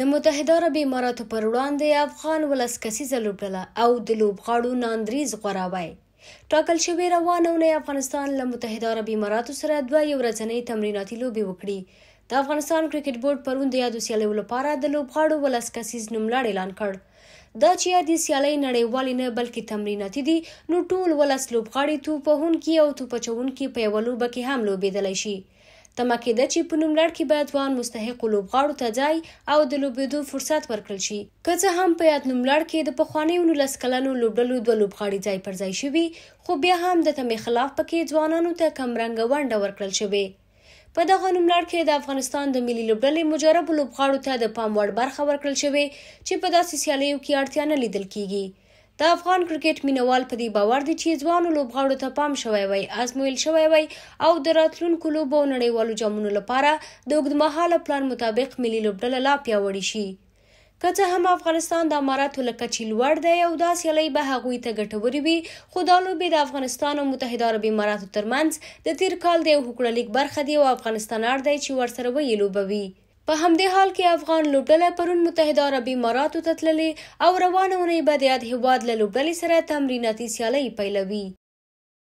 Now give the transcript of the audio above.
د متحده عرب اماراتو پر وړاندې افغان ولس کسیزه لوبډله او د لوبغاړو ناندريز غوراوي ټاکل شوې روانه اونۍ افغانستان له متحده عرب اماراتو سره دوه یو ورځنۍ تمریناتي لوبې وکړي د افغانستان کرکټ بورډ پرون د یادو سیالیو لپاره د لوبغاړو ولس کسیز نوملړ اعلان کړ دا چې یادې سیالۍ نړیوالې نه بلکې تمریناتي دي نو ټول ولس لوبغاړي توپ وهونکي او توپ اچوونکي په یوه لوبه کې هم لوبېدلی شي تمه کېده چې په نوملړ کې به ځوان مستحق لوبغاړو ته ځای او د لوبېدو فرصت ورکړل شي که څه هم په یاد نوملړ کې د پخواني 19 کلنو لوبډلو دوه لوبغاړي ځای پر ځای شوي خو بیا هم د تمې خلاف پکې ځوانانو ته کم رنګه ونډه ورکړل شوې په دغه نوملړ کې د افغانستان د ملي لوبډلې مجرب لوبغاړو ته د پام وړ برخه ورکړل شوې چې په داسې سیالیو کې اړتیا نه لیدل کیږي د افغان کرکټ مینوال په دې باور دي چې ځوانو لوبغاړو ته پام شوی وي ازمویل شوی وي او د راتلونکو لوبو نړیوالو جامونو لپاره د اوږدمهاله پلان مطابق ملي لوبډله لا پیاوړې شي که څه هم افغانستان د اماراتو لکه چې لوړ دی او دا سیالۍ به هغوی ته ګټورې وي خو دا لوبې د افغانستان او متحده عرب اماراتو ترمنځ د تیر کال د یو هوکړه لیک برخه دی او افغانستان اړ دی چې ورسره ویې لوبوي په همدې حال کې افغان لوبډله پرون متحده عرب اماراتو ته تللې او روانه اونۍ به د یاد هیواد له لوبډلې سره تمریناتي سیالۍ پیلوي